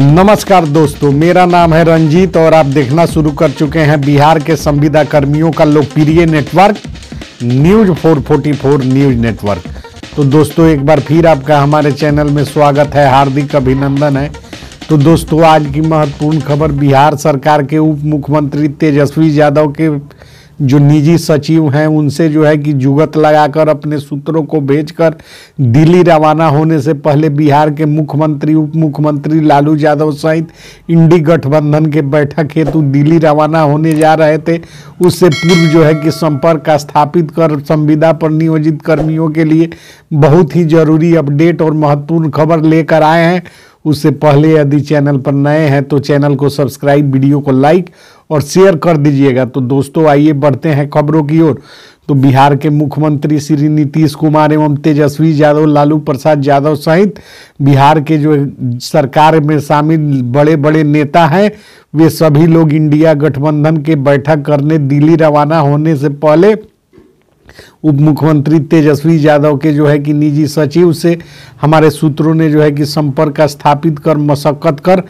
नमस्कार दोस्तों मेरा नाम है रंजीत और आप देखना शुरू कर चुके हैं बिहार के संविदा कर्मियों का लोकप्रिय नेटवर्क न्यूज 444 न्यूज नेटवर्क तो दोस्तों एक बार फिर आपका हमारे चैनल में स्वागत है हार्दिक अभिनंदन है तो दोस्तों आज की महत्वपूर्ण खबर बिहार सरकार के उप मुख्यमंत्री तेजस्वी यादव के जो निजी सचिव हैं उनसे जो है कि जुगत लगाकर अपने सूत्रों को भेजकर दिल्ली रवाना होने से पहले बिहार के मुख्यमंत्री उप मुख्यमंत्री लालू यादव सहित इंडी गठबंधन के बैठक हेतु दिल्ली रवाना होने जा रहे थे उससे पूर्व जो है कि संपर्क स्थापित कर संविदा पर नियोजित कर्मियों के लिए बहुत ही जरूरी अपडेट और महत्वपूर्ण खबर लेकर आए हैं उससे पहले यदि चैनल पर नए हैं तो चैनल को सब्सक्राइब वीडियो को लाइक और शेयर कर दीजिएगा तो दोस्तों आइए बढ़ते हैं खबरों की ओर तो बिहार के मुख्यमंत्री श्री नीतीश कुमार एवं तेजस्वी यादव लालू प्रसाद यादव सहित बिहार के जो सरकार में शामिल बड़े बड़े नेता हैं वे सभी लोग इंडिया गठबंधन के बैठक करने दिल्ली रवाना होने से पहले उप मुख्यमंत्री तेजस्वी यादव के जो है कि निजी सचिव से हमारे सूत्रों ने जो है कि संपर्क स्थापित कर मशक्क़त कर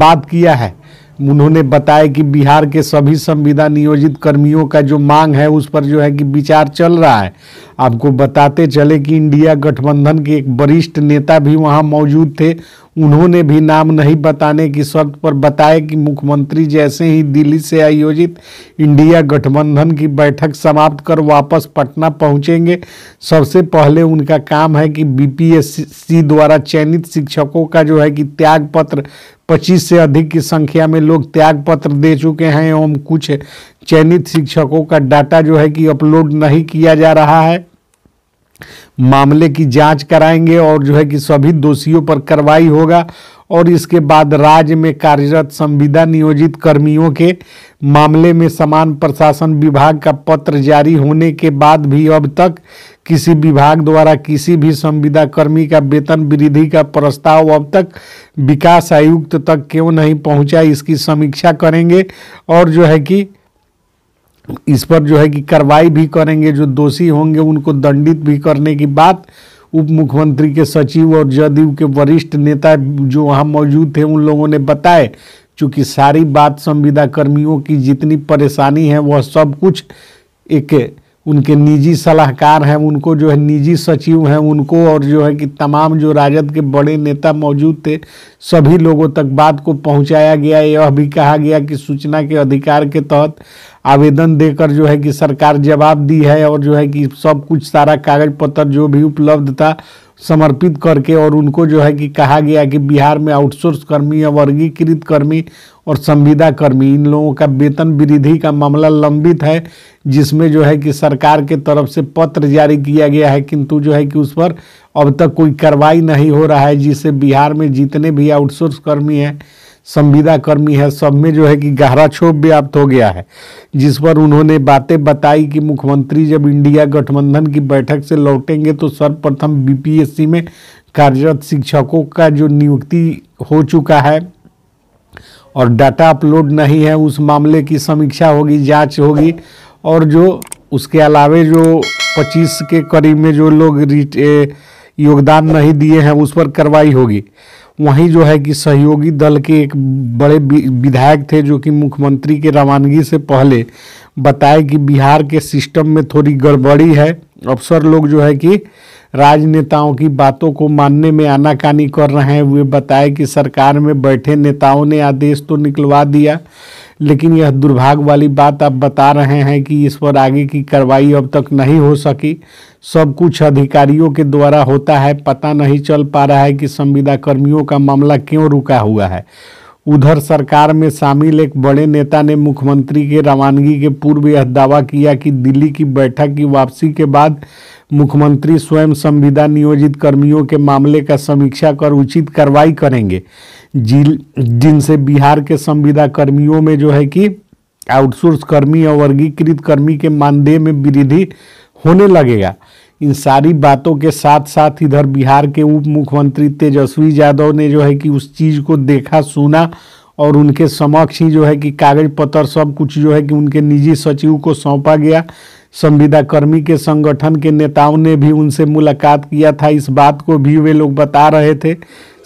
बात किया है उन्होंने बताया कि बिहार के सभी संविदा नियोजित कर्मियों का जो मांग है उस पर जो है कि विचार चल रहा है आपको बताते चले कि इंडिया गठबंधन के एक वरिष्ठ नेता भी वहां मौजूद थे उन्होंने भी नाम नहीं बताने की शर्त पर बताया कि मुख्यमंत्री जैसे ही दिल्ली से आयोजित इंडिया गठबंधन की बैठक समाप्त कर वापस पटना पहुंचेंगे सबसे पहले उनका काम है कि बीपीएससी द्वारा चयनित शिक्षकों का जो है कि त्याग पत्र पच्चीस से अधिक की संख्या में लोग त्याग पत्र दे चुके हैं एवं कुछ चयनित शिक्षकों का डाटा जो है कि अपलोड नहीं किया जा रहा है मामले की जांच कराएंगे और जो है कि सभी दोषियों पर कार्रवाई होगा और इसके बाद राज्य में कार्यरत संविदा नियोजित कर्मियों के मामले में समान प्रशासन विभाग का पत्र जारी होने के बाद भी अब तक किसी विभाग द्वारा किसी भी संविदा कर्मी का वेतन वृद्धि का प्रस्ताव अब तक विकास आयुक्त तक क्यों नहीं पहुंचा इसकी समीक्षा करेंगे और जो है कि इस पर जो है कि कार्रवाई भी करेंगे जो दोषी होंगे उनको दंडित भी करने की बात उप मुख्यमंत्री के सचिव और जदयू के वरिष्ठ नेता जो वहाँ मौजूद थे उन लोगों ने बताए क्योंकि सारी बात संविदा कर्मियों की जितनी परेशानी है वह सब कुछ एक उनके निजी सलाहकार हैं उनको जो है निजी सचिव हैं उनको और जो है कि तमाम जो राजद के बड़े नेता मौजूद थे सभी लोगों तक बात को पहुंचाया गया यह भी कहा गया कि सूचना के अधिकार के तहत आवेदन देकर जो है कि सरकार जवाब दी है और जो है कि सब कुछ सारा कागज पत्र जो भी उपलब्ध था समर्पित करके और उनको जो है कि कहा गया कि बिहार में आउटसोर्स कर्मी या वर्गीकृत कर्मी और संविदा कर्मी इन लोगों का वेतन वृद्धि का मामला लंबित है जिसमें जो है कि सरकार के तरफ से पत्र जारी किया गया है किंतु जो है कि उस पर अब तक कोई कार्रवाई नहीं हो रहा है जिससे बिहार में जितने भी आउटसोर्स कर्मी हैं संविदा कर्मी है सब में जो है कि गहरा क्षोभ व्याप्त हो गया है जिस पर उन्होंने बातें बताई कि मुख्यमंत्री जब इंडिया गठबंधन की बैठक से लौटेंगे तो सर्वप्रथम बीपीएससी में कार्यरत शिक्षकों का जो नियुक्ति हो चुका है और डाटा अपलोड नहीं है उस मामले की समीक्षा होगी जांच होगी और जो उसके अलावे जो 25 के करीब में जो लोग योगदान नहीं दिए हैं उस पर कार्रवाई होगी वहीं जो है कि सहयोगी दल के एक बड़े विधायक थे जो कि मुख्यमंत्री के रवानगी से पहले बताए कि बिहार के सिस्टम में थोड़ी गड़बड़ी है अफसर लोग जो है कि राजनेताओं की बातों को मानने में आनाकानी कर रहे हैं वे बताए कि सरकार में बैठे नेताओं ने आदेश तो निकलवा दिया लेकिन यह दुर्भाग्य वाली बात आप बता रहे हैं कि इस पर आगे की कार्रवाई अब तक नहीं हो सकी सब कुछ अधिकारियों के द्वारा होता है पता नहीं चल पा रहा है कि संविदा कर्मियों का मामला क्यों रुका हुआ है उधर सरकार में शामिल एक बड़े नेता ने मुख्यमंत्री के रवानगी के पूर्व यह दावा किया कि दिल्ली की बैठक की वापसी के बाद मुख्यमंत्री स्वयं संविदा नियोजित कर्मियों के मामले का समीक्षा कर उचित कार्रवाई करेंगे जिनसे बिहार के संविदा कर्मियों में जो है कि आउटसोर्स कर्मी और वर्गीकृत कर्मी के मानदेय में वृद्धि होने लगेगा इन सारी बातों के साथ साथ इधर बिहार के उप मुख्यमंत्री तेजस्वी यादव ने जो है कि उस चीज़ को देखा सुना और उनके समक्ष ही जो है कि कागज पत्र सब कुछ जो है कि उनके निजी सचिव को सौंपा गया संविदाकर्मी के संगठन के नेताओं ने भी उनसे मुलाकात किया था इस बात को भी वे लोग बता रहे थे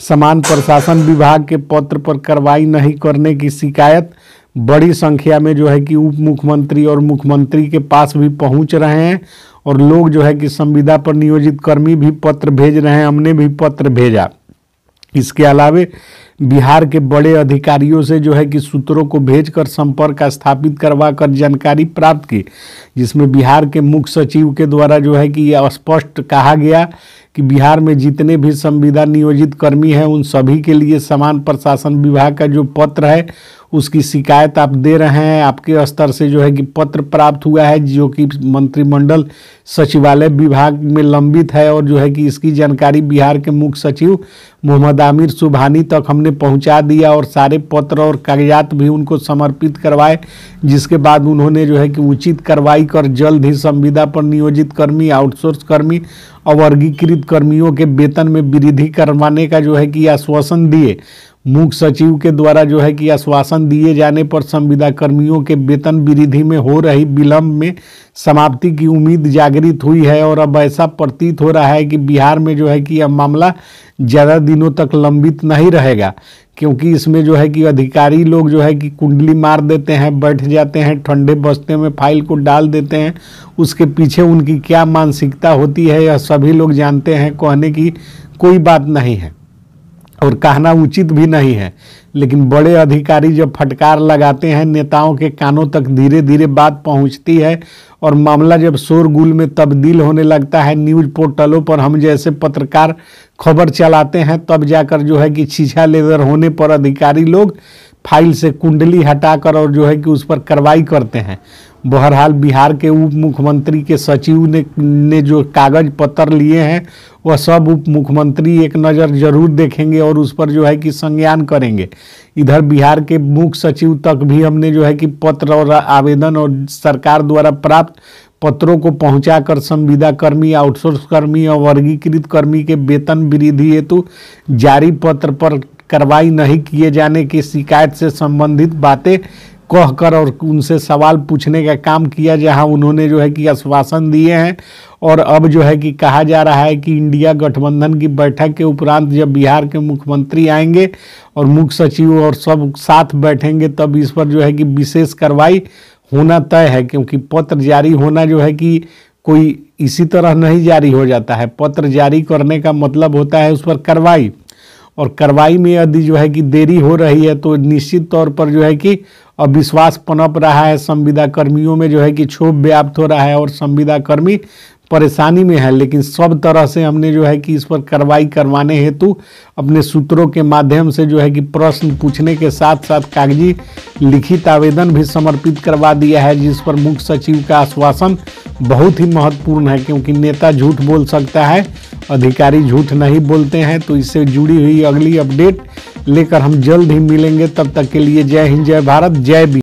समान प्रशासन विभाग के पत्र पर कार्रवाई नहीं करने की शिकायत बड़ी संख्या में जो है कि उप मुख्यमंत्री और मुख्यमंत्री के पास भी पहुंच रहे हैं और लोग जो है कि संविदा पर नियोजित कर्मी भी पत्र भेज रहे हैं हमने भी पत्र भेजा इसके अलावे बिहार के बड़े अधिकारियों से जो है कि सूत्रों को भेजकर संपर्क स्थापित करवा कर जानकारी प्राप्त की जिसमें बिहार के मुख्य सचिव के द्वारा जो है कि यह स्पष्ट कहा गया कि बिहार में जितने भी संविदा नियोजित कर्मी हैं उन सभी के लिए समान प्रशासन विभाग का जो पत्र है उसकी शिकायत आप दे रहे हैं आपके स्तर से जो है कि पत्र प्राप्त हुआ है जो कि मंत्रिमंडल सचिवालय विभाग में लंबित है और जो है कि इसकी जानकारी बिहार के मुख्य सचिव मोहम्मद आमिर सुबहानी तक हमने पहुंचा दिया और सारे पत्र और कागजात भी उनको समर्पित करवाए जिसके बाद उन्होंने जो है कि उचित कार्रवाई कर जल्द ही संविदा पर नियोजित कर्मी आउटसोर्स कर्मी और वर्गीकृत कर्मियों के वेतन में वृद्धि करवाने का जो है कि आश्वासन दिए मुख्य सचिव के द्वारा जो है कि आश्वासन दिए जाने पर संविदा कर्मियों के वेतन वृद्धि में हो रही विलंब में समाप्ति की उम्मीद जागृत हुई है और अब ऐसा प्रतीत हो रहा है कि बिहार में जो है कि अब मामला ज़्यादा दिनों तक लंबित नहीं रहेगा क्योंकि इसमें जो है कि अधिकारी लोग जो है कि कुंडली मार देते हैं बैठ जाते हैं ठंडे बस्ते में फाइल को डाल देते हैं उसके पीछे उनकी क्या मानसिकता होती है यह सभी लोग जानते हैं कहने की कोई बात नहीं है और कहना उचित भी नहीं है लेकिन बड़े अधिकारी जब फटकार लगाते हैं नेताओं के कानों तक धीरे धीरे बात पहुंचती है और मामला जब शोरगुल में तब्दील होने लगता है न्यूज पोर्टलों पर हम जैसे पत्रकार खबर चलाते हैं तब जाकर जो है कि छीछा लेदर होने पर अधिकारी लोग फाइल से कुंडली हटाकर और जो है कि उस पर कार्रवाई करते हैं बहरहाल बिहार के उप मुख्यमंत्री के सचिव ने ने जो कागज पत्र लिए हैं वह सब उप मुख्यमंत्री एक नज़र जरूर देखेंगे और उस पर जो है कि संज्ञान करेंगे इधर बिहार के मुख्य सचिव तक भी हमने जो है कि पत्र और आवेदन और सरकार द्वारा प्राप्त पत्रों को पहुंचाकर संविदा कर्मी आउटसोर्स कर्मी और वर्गीकृत कर्मी के वेतन वृद्धि हेतु जारी पत्र पर कार्रवाई नहीं किए जाने की शिकायत से संबंधित बातें कहकर और उनसे सवाल पूछने का काम किया जहां उन्होंने जो है कि आश्वासन दिए हैं और अब जो है कि कहा जा रहा है कि इंडिया गठबंधन की बैठक के उपरांत जब बिहार के मुख्यमंत्री आएंगे और मुख्य सचिव और सब साथ बैठेंगे तब इस पर जो है कि विशेष कार्रवाई होना तय है क्योंकि पत्र जारी होना जो है कि कोई इसी तरह नहीं जारी हो जाता है पत्र जारी करने का मतलब होता है उस पर कार्रवाई और कार्रवाई में यदि जो है कि देरी हो रही है तो निश्चित तौर पर जो है कि अविश्वास पनप रहा है संविदा कर्मियों में जो है कि क्षोभ व्याप्त हो रहा है और संविदा कर्मी परेशानी में है लेकिन सब तरह से हमने जो है कि इस पर कार्रवाई करवाने हेतु अपने सूत्रों के माध्यम से जो है कि प्रश्न पूछने के साथ साथ कागजी लिखित आवेदन भी समर्पित करवा दिया है जिस पर मुख्य सचिव का आश्वासन बहुत ही महत्वपूर्ण है क्योंकि नेता झूठ बोल सकता है अधिकारी झूठ नहीं बोलते हैं तो इससे जुड़ी हुई अगली अपडेट लेकर हम जल्द ही मिलेंगे तब तक के लिए जय हिंद जय भारत जय भी